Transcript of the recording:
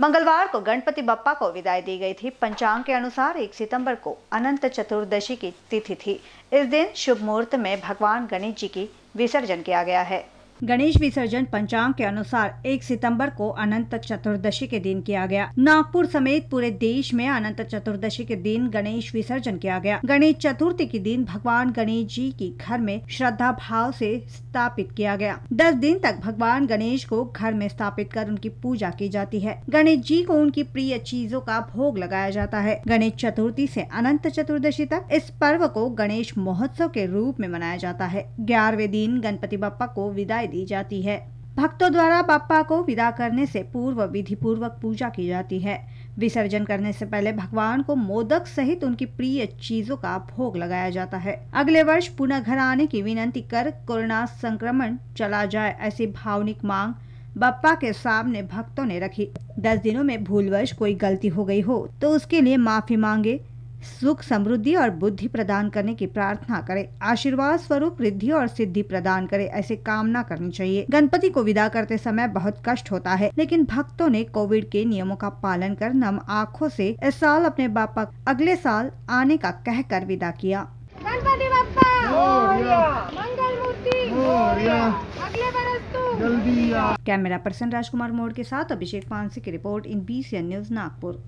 मंगलवार को गणपति बप्पा को विदाई दी गई थी पंचांग के अनुसार 1 सितंबर को अनंत चतुर्दशी की तिथि थी इस दिन शुभ मुहूर्त में भगवान गणेश जी की विसर्जन किया गया है गणेश विसर्जन पंचांग के अनुसार 1 सितंबर को अनंत चतुर्दशी के दिन किया गया नागपुर समेत पूरे देश में अनंत चतुर्दशी के दिन गणेश विसर्जन किया गया गणेश चतुर्थी के दिन भगवान गणेश जी की घर में श्रद्धा भाव से स्थापित किया गया दस दिन तक भगवान गणेश को घर में स्थापित कर उनकी पूजा की जाती है गणेश जी को उनकी प्रिय चीजों का भोग लगाया जाता है गणेश चतुर्थी से अनंत चतुर्दशी तक इस पर्व को गणेश महोत्सव के रूप में मनाया जाता है ग्यारहवें दिन गणपति बप्पा को विदाई दी जाती है भक्तों द्वारा बापा को विदा करने से पूर्व विधि पूर्वक पूजा की जाती है विसर्जन करने से पहले भगवान को मोदक सहित उनकी प्रिय चीजों का भोग लगाया जाता है अगले वर्ष पुनः घर आने की विनंती कर कोरोना संक्रमण चला जाए ऐसी भावनिक मांग बप्पा के सामने भक्तों ने रखी दस दिनों में भूलवश कोई गलती हो गई हो तो उसके लिए माफी मांगे सुख समृद्धि और बुद्धि प्रदान करने की प्रार्थना करें आशीर्वाद स्वरूप वृद्धि और सिद्धि प्रदान करें ऐसे कामना करनी चाहिए गणपति को विदा करते समय बहुत कष्ट होता है लेकिन भक्तों ने कोविड के नियमों का पालन कर नम आँखों से इस साल अपने बापा अगले साल आने का कह कर विदा किया गणपति बापा मंगल मूर्ति कैमरा पर्सन राजकुमार मोड़ के साथ अभिषेक पानसे की report in B news Nagpur